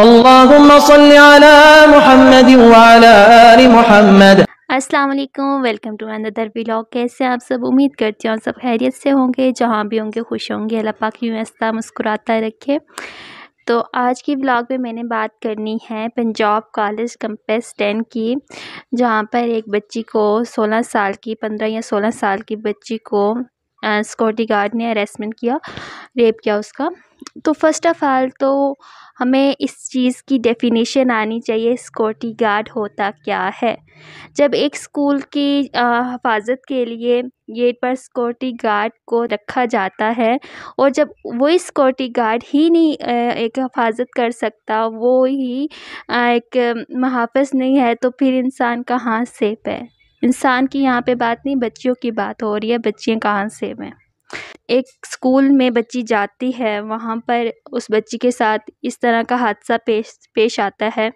अल्लाहुम्मा सल्ली अस्सलाम वालेकुम वेलकम टू अनदर व्लॉग कैसे आप सब उम्मीद करती हूँ सब खैरियत से होंगे जहाँ भी होंगे खुश होंगे अल्लाह पाक यूँ ऐसा मुस्कुराता रखे तो आज की ब्लॉग में मैंने बात करनी है पंजाब कॉलेज कंपेस टेन की जहाँ पर एक बच्ची को 16 साल की 15 या 16 साल की बच्ची को सिक्योरिटी गार्ड ने अरेस्टमेंट किया रेप किया उसका तो फर्स्ट ऑफ़ आल तो हमें इस चीज़ की डेफिनेशन आनी चाहिए सिक्योरिटी गार्ड होता क्या है जब एक स्कूल की हफाजत के लिए गेट पर सिक्योरिटी गार्ड को रखा जाता है और जब वही सिक्योरिटी गार्ड ही नहीं एक हफाजत कर सकता वो ही एक महाफज नहीं है तो फिर इंसान कहाँ सेफ है इंसान की यहाँ पे बात नहीं बच्चियों की बात हो रही है बच्चियाँ कहाँ से हैं एक स्कूल में बच्ची जाती है वहाँ पर उस बच्ची के साथ इस तरह का हादसा पेश पेश आता है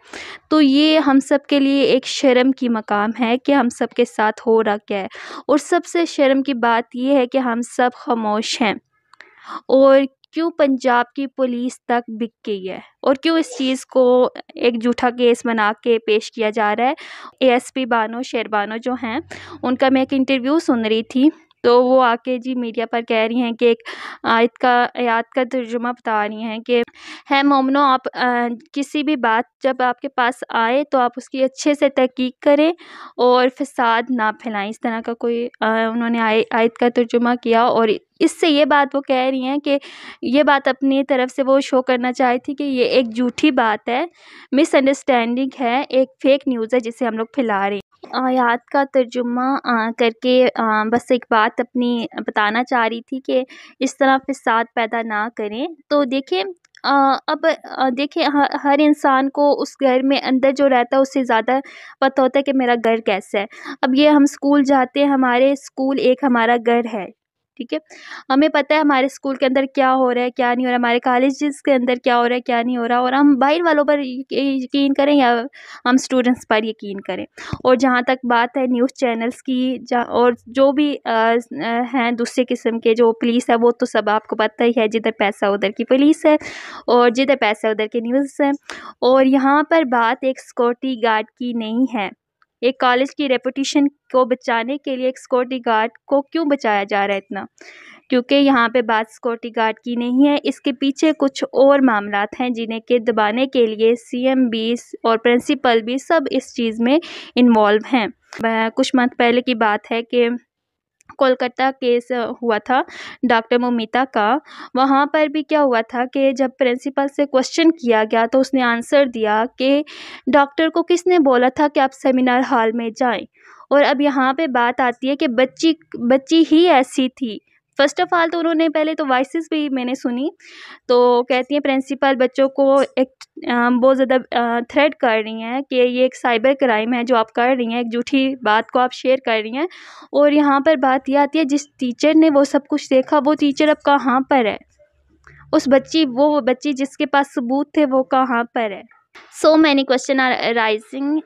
तो ये हम सब के लिए एक शर्म की मकाम है कि हम सब के साथ हो रहा क्या है और सबसे शर्म की बात ये है कि हम सब खामोश हैं और क्यों पंजाब की पुलिस तक बिक गई है और क्यों इस चीज़ को एक जूठा केस बना के पेश किया जा रहा है एएसपी बानो शेरबानो जो हैं उनका मैं एक इंटरव्यू सुन रही थी तो वो आके जी मीडिया पर कह रही हैं कि एक आयत का आयत का तर्जुमा बता रही हैं कि है मोमनो आप आ, किसी भी बात जब आपके पास आए तो आप उसकी अच्छे से तहकीक करें और फसाद ना फैलाएं इस तरह का कोई आ, उन्होंने आय आयत का तर्जुमा किया और इससे ये बात वो कह रही हैं कि ये बात अपनी तरफ से वो शो करना चाहती थी कि ये एक झूठी बात है मिसअंडरस्टैंडिंग है एक फ़ेक न्यूज़ है जिसे हम लोग फैला रहे हैं आयात का तर्जुमा करके बस एक बात अपनी बताना चाह रही थी कि इस तरह फ़साद पैदा ना करें तो देखें अब देखें हर इंसान को उस घर में अंदर जो रहता है उससे ज़्यादा पता होता है कि मेरा घर कैसा है अब ये हम स्कूल जाते हैं हमारे स्कूल एक हमारा घर है ठीक है हमें पता है हमारे स्कूल के अंदर क्या हो रहा है क्या नहीं हो रहा हमारे कॉलेज के अंदर क्या हो रहा है क्या नहीं हो रहा और हम बाहर वालों पर यकीन करें या हम स्टूडेंट्स पर यकीन करें और जहाँ तक बात है न्यूज़ चैनल्स की और जो भी हैं दूसरे किस्म के जो पुलिस है वो तो सब आपको पता ही है जिधर पैसा उधर की पुलिस है और जिधर पैसा उधर की न्यूज़ हैं और यहाँ पर बात एक सिक्योरिटी गार्ड की नहीं है एक कॉलेज की रेपुटेशन को बचाने के लिए एक सिक्योरिटी गार्ड को क्यों बचाया जा रहा है इतना क्योंकि यहाँ पे बात सिक्योरिटी गार्ड की नहीं है इसके पीछे कुछ और मामला हैं जिन्हें के दबाने के लिए सीएम भी और प्रिंसिपल भी सब इस चीज़ में इन्वॉल्व हैं कुछ मंथ पहले की बात है कि कोलकाता केस हुआ था डॉक्टर मोमिता का वहाँ पर भी क्या हुआ था कि जब प्रिंसिपल से क्वेश्चन किया गया तो उसने आंसर दिया कि डॉक्टर को किसने बोला था कि आप सेमिनार हॉल में जाएं और अब यहाँ पे बात आती है कि बच्ची बच्ची ही ऐसी थी फ़र्स्ट ऑफ़ ऑल तो उन्होंने पहले तो वॉइस भी मैंने सुनी तो कहती हैं प्रिंसिपल बच्चों को एक बहुत ज़्यादा थ्रेड कर रही हैं कि ये एक साइबर क्राइम है जो आप कर रही हैं एक झूठी बात को आप शेयर कर रही हैं और यहाँ पर बात यह आती है जिस टीचर ने वो सब कुछ देखा वो टीचर अब कहाँ पर है उस बच्ची वो बच्ची जिसके पास सबूत थे वो कहाँ पर है so many question are rising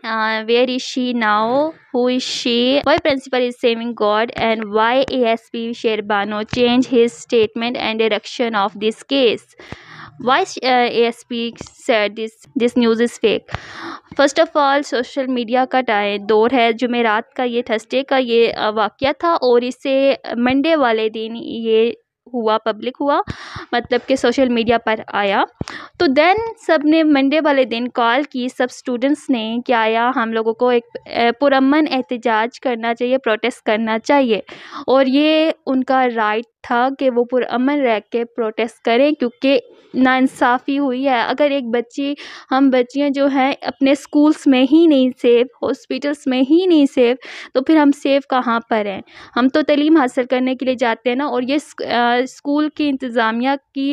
where is she now who is she why principal is saving god and why A S P Sher Bano change his statement and direction of this case why A S P sir this this news is fake first of all social media का time दौर है जुमेरात का ये Thursday का ये वाक़ था और इसे मंडे वाले दिन ये हुआ पब्लिक हुआ मतलब कि सोशल मीडिया पर आया तो देन सब ने मंडे वाले दिन कॉल की सब स्टूडेंट्स ने कि आया हम लोगों को एक पुरमन एहतजाज करना चाहिए प्रोटेस्ट करना चाहिए और ये उनका राइट था कि वो पुरान रह के प्रोटेस्ट करें क्योंकि नासाफ़ी हुई है अगर एक बच्ची हम बच्चियाँ जो हैं अपने स्कूल्स में ही नहीं सेफ हॉस्पिटल्स में ही नहीं सेफ तो फिर हम सेफ कहाँ पर हैं हम तो तलीम हासिल करने के लिए जाते हैं ना और ये स्कूल की इंतज़ामिया की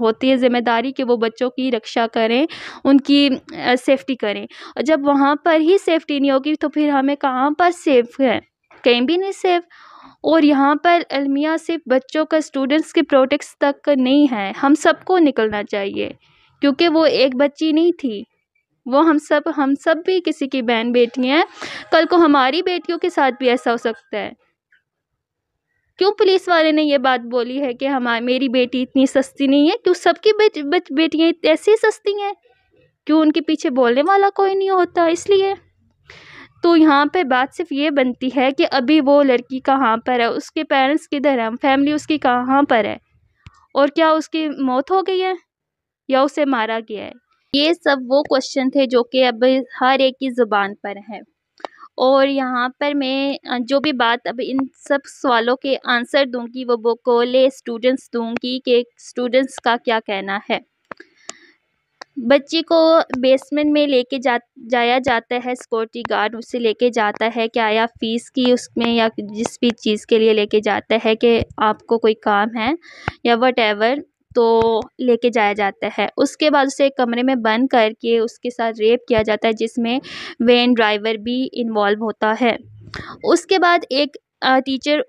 होती है ज़िम्मेदारी कि वो बच्चों की रक्षा करें उनकी सेफ़्टी करें और जब वहाँ पर ही सेफ़्टी नहीं होगी तो फिर हमें कहाँ पर सेफ़ है कहीं भी नहीं सेफ़ और यहाँ पर अलमिया सिर्फ बच्चों का स्टूडेंट्स के प्रोटेक्ट्स तक नहीं है हम सबको निकलना चाहिए क्योंकि वो एक बच्ची नहीं थी वो हम सब हम सब भी किसी की बहन बेटी हैं कल को हमारी बेटियों के साथ भी ऐसा हो सकता है क्यों पुलिस वाले ने ये बात बोली है कि हमारी मेरी बेटी इतनी सस्ती नहीं है क्यों सबकी बेटियाँ ऐसी सस्ती हैं क्यों उनके पीछे बोलने वाला कोई नहीं होता इसलिए यहाँ पे बात सिर्फ ये बनती है कि अभी वो लड़की कहाँ पर है उसके पेरेंट्स किधर हैं फैमिली उसकी कहाँ पर है और क्या उसकी मौत हो गई है या उसे मारा गया है ये सब वो क्वेश्चन थे जो कि अब हर एक की ज़ुबान पर है और यहाँ पर मैं जो भी बात अब इन सब सवालों के आंसर दूंगी वो बोकोले स्टूडेंट्स दूंगी कि स्टूडेंट्स का क्या कहना है बच्ची को बेसमेंट में लेके जा जाया जाता है सिक्योरिटी गार्ड उसे लेके जाता है क्या या फीस की उसमें या जिस भी चीज़ के लिए लेके जाता है कि आपको कोई काम है या वट तो लेके जाया जाता है उसके बाद उसे एक कमरे में बंद करके उसके साथ रेप किया जाता है जिसमें वैन ड्राइवर भी इन्वॉल्व होता है उसके बाद एक टीचर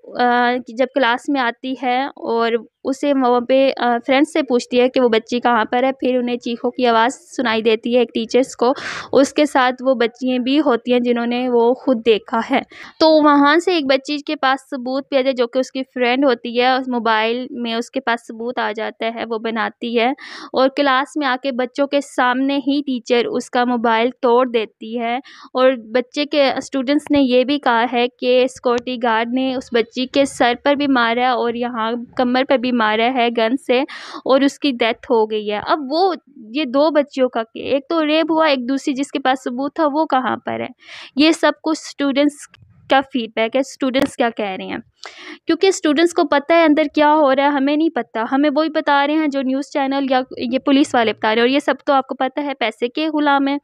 जब क्लास में आती है और उसे वहाँ पे फ्रेंड्स से पूछती है कि वो बच्ची कहाँ पर है फिर उन्हें चीखों की आवाज़ सुनाई देती है एक टीचर्स को उसके साथ वो बच्चियाँ भी होती हैं जिन्होंने वो खुद देखा है तो वहाँ से एक बच्ची के पास सबूत भी आ जो कि उसकी फ्रेंड होती है उस मोबाइल में उसके पास सबूत आ जाता है वो बनाती है और क्लास में आके बच्चों के सामने ही टीचर उसका मोबाइल तोड़ देती है और बच्चे के स्टूडेंट्स ने यह भी कहा है कि सिक्योरिटी गार्ड ने उस बच्ची के सर पर भी मारा और यहाँ कमर पर भी भी मारा है गन से और उसकी डेथ हो गई है अब वो ये दो बच्चियों का एक तो रेप हुआ एक दूसरी जिसके पास सबूत था वो कहाँ पर है ये सब कुछ स्टूडेंट्स क्या फीडबैक है स्टूडेंट्स क्या कह रहे हैं क्योंकि स्टूडेंट्स को पता है अंदर क्या हो रहा है हमें नहीं पता हमें वही बता रहे हैं जो न्यूज़ चैनल या ये पुलिस वाले बता रहे हैं और ये सब तो आपको पता है पैसे के गुलाम है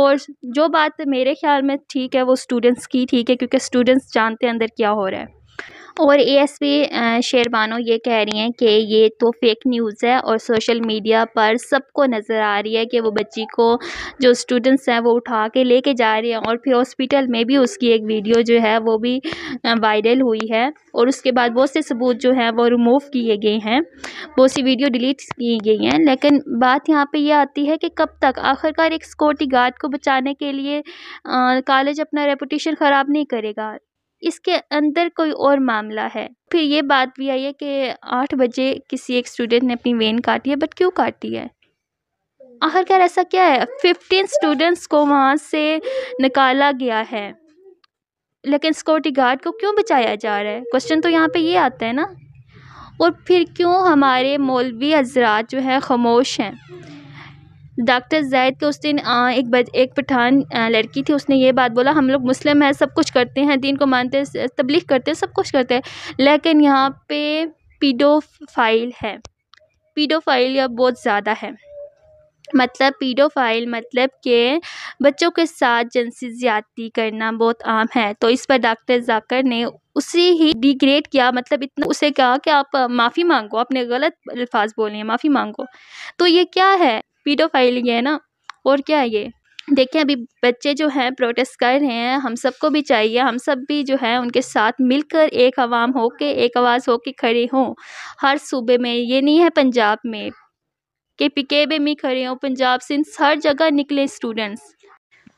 और जो बात मेरे ख्याल में ठीक है वो स्टूडेंट्स की ठीक है क्योंकि स्टूडेंट्स जानते हैं अंदर क्या हो रहा है और एएसपी शेरबानो ये कह रही हैं कि ये तो फेक न्यूज़ है और सोशल मीडिया पर सबको नज़र आ रही है कि वो बच्ची को जो स्टूडेंट्स हैं वो उठा के लेके जा रहे हैं और फिर हॉस्पिटल में भी उसकी एक वीडियो जो है वो भी वायरल हुई है और उसके बाद बहुत से सबूत जो हैं वो रिमूव किए गए हैं बहुत सी वीडियो डिलीट की गई हैं लेकिन बात यहाँ पर यह आती है कि कब तक आखिरकार एक सिक्योरिटी गार्ड को बचाने के लिए कॉलेज अपना रेपुटेशन ख़राब नहीं करेगा इसके अंदर कोई और मामला है फिर ये बात भी आई है कि आठ बजे किसी एक स्टूडेंट ने अपनी वेन काटी है बट क्यों काटी है आखिरकार ऐसा क्या है फिफ्टीन स्टूडेंट्स को वहाँ से निकाला गया है लेकिन सिक्योरिटी गार्ड को क्यों बचाया जा रहा है क्वेश्चन तो यहाँ पे ये आता है ना और फिर क्यों हमारे मौलवी हजरात जो हैं खामोश हैं डॉक्टर ज़ैद के उस दिन एक बज, एक पठान लड़की थी उसने ये बात बोला हम लोग मुस्लिम हैं सब कुछ करते हैं दीन को मानते हैं तबलीग करते हैं सब कुछ करते हैं लेकिन यहाँ पे पीडोफाइल है पीडोफाइल या बहुत ज़्यादा है मतलब पीडोफाइल मतलब के बच्चों के साथ जनसी ज़्यादती करना बहुत आम है तो इस पर डॉक्टर जाकर ने उसे ही डिग्रेड किया मतलब इतना उसे कहा कि आप माफ़ी मांगो आपने गलत अल्फाज बोले हैं माफ़ी मांगो तो ये क्या है पीडोफाइल ही है ना और क्या है ये देखिए अभी बच्चे जो हैं प्रोटेस्ट कर रहे हैं हम सबको भी चाहिए हम सब भी जो है उनके साथ मिलकर एक आवाम के एक आवाज़ हो के खड़े हों हर सूबे में ये नहीं है पंजाब में के पिकेबे में खड़े हों पंजाब से हर जगह निकले स्टूडेंट्स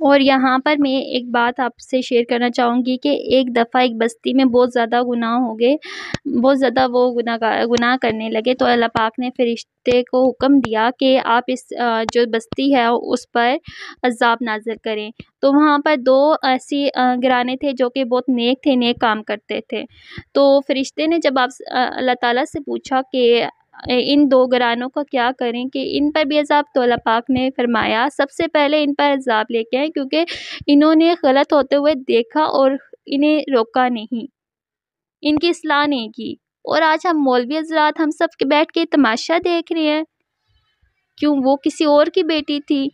और यहाँ पर मैं एक बात आपसे शेयर करना चाहूँगी कि एक दफ़ा एक बस्ती में बहुत ज़्यादा गुनाह हो गए बहुत ज़्यादा वो गुना गुनाह करने लगे तो अल्लाह पाक ने फ़रिश्ते को हुक्म दिया कि आप इस जो बस्ती है उस पर अजाब नाजर करें तो वहाँ पर दो ऐसी घराने थे जो कि बहुत नेक थे नेक काम करते थे तो फ़रिश्ते ने जब आप अल्लाह ताला से पूछा कि इन दो घरानों का क्या करें कि इन पर भी अजाब तो पाक ने फरमाया सबसे पहले इन पर अजाब लेके आए क्योंकि इन्होंने गलत होते हुए देखा और इन्हें रोका नहीं इनकी असलाह नहीं की और आज हम मौलवी हजरात हम सब के बैठ के तमाशा देख रहे हैं क्यों वो किसी और की बेटी थी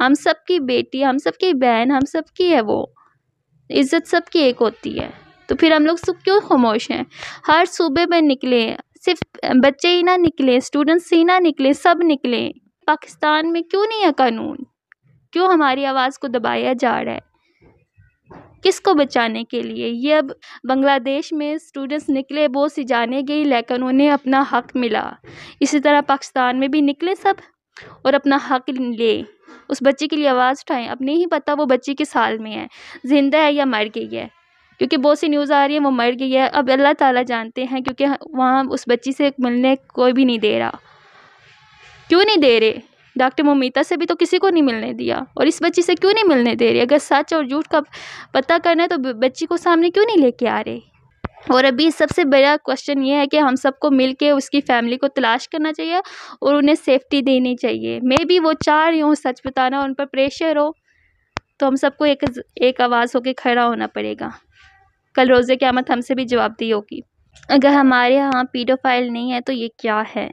हम सब की बेटी हम सब की बहन हम सब की है वो इज़्ज़त सब की एक होती है तो फिर हम लोग सब क्यों खामोश हैं हर सूबे में निकले सिर्फ बच्चे ही ना निकले स्टूडेंट्स ही ना निकले सब निकले पाकिस्तान में क्यों नहीं है कानून क्यों हमारी आवाज़ को दबाया जा रहा है किसको बचाने के लिए ये अब बांग्लादेश में स्टूडेंट्स निकले बहुत सी जाने गई लेकिन उन्हें अपना हक मिला इसी तरह पाकिस्तान में भी निकले सब और अपना हक ले उस बच्चे के लिए आवाज़ उठाएं अब नहीं पता वो बच्चे किस हाल में है ज़िंदा है या मर गई है क्योंकि बहुत सी न्यूज़ आ रही है वो मर गई है अब अल्लाह ताला जानते हैं क्योंकि वहाँ उस बच्ची से मिलने कोई भी नहीं दे रहा क्यों नहीं दे रहे डॉक्टर ममीता से भी तो किसी को नहीं मिलने दिया और इस बच्ची से क्यों नहीं मिलने दे रही अगर सच और झूठ का पता करना है तो बच्ची को सामने क्यों नहीं लेके आ रहे और अभी सबसे बड़ा क्वेश्चन ये है कि हम सबको मिल के उसकी फैमिली को तलाश करना चाहिए और उन्हें सेफ्टी देनी चाहिए मे भी वो चाह रही हूँ सच बताना उन पर प्रेशर हो तो हम सबको एक एक आवाज़ होकर खड़ा होना पड़ेगा कल रोज़ क़्यामत हमसे भी दी होगी अगर हमारे यहाँ पीडोफाइल नहीं है तो ये क्या है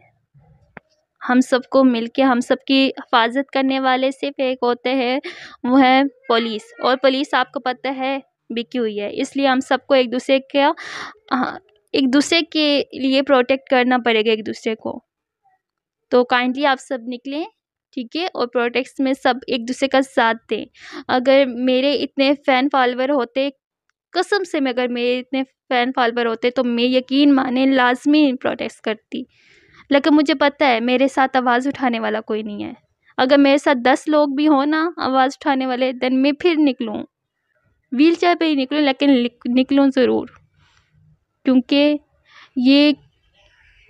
हम सबको मिल के हम सब की हिफाज़त करने वाले सिर्फ एक होते हैं वो है पुलिस और पुलिस आपको पता है बिकी हुई है इसलिए हम सबको एक दूसरे का हाँ, एक दूसरे के लिए प्रोटेक्ट करना पड़ेगा एक दूसरे को तो काइंडली आप सब निकलें ठीक है और प्रोटेक्ट्स में सब एक दूसरे का साथ दें अगर मेरे इतने फ़ैन फॉलोअर होते कसम से मैं अगर मेरे इतने फ़ैन फॉलोअर होते तो मैं यकीन माने लाजमी प्रोटेस्ट करती लेकिन मुझे पता है मेरे साथ आवाज़ उठाने वाला कोई नहीं है अगर मेरे साथ दस लोग भी हों ना आवाज़ उठाने वाले देन मैं फिर निकलूँ व्हील चेयर पर ही निकलूँ लेकिन निकलूँ ज़रूर क्योंकि ये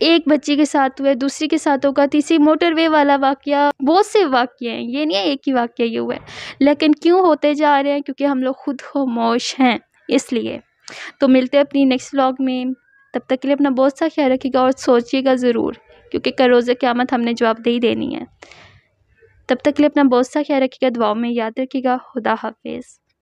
एक बच्चे के साथ हुआ है दूसरे के साथ होगा तीसरी मोटरवे वाला वाक़ बहुत से वाक्य हैं ये नहीं है एक ही वाक्य ये हुआ है लेकिन क्यों होते जा रहे हैं क्योंकि हम लोग खुद खामोश हैं इसलिए तो मिलते हैं अपनी नेक्स्ट व्लॉग में तब तक के लिए अपना बहुत सा ख्याल रखिएगा और सोचिएगा ज़रूर क्योंकि करोज़ क़्यामत हमने जवाब दे ही देनी है तब तक के लिए अपना बहुत सा ख्याल रखिएगा दुआओं में याद रखिएगा खुदा हाफिज़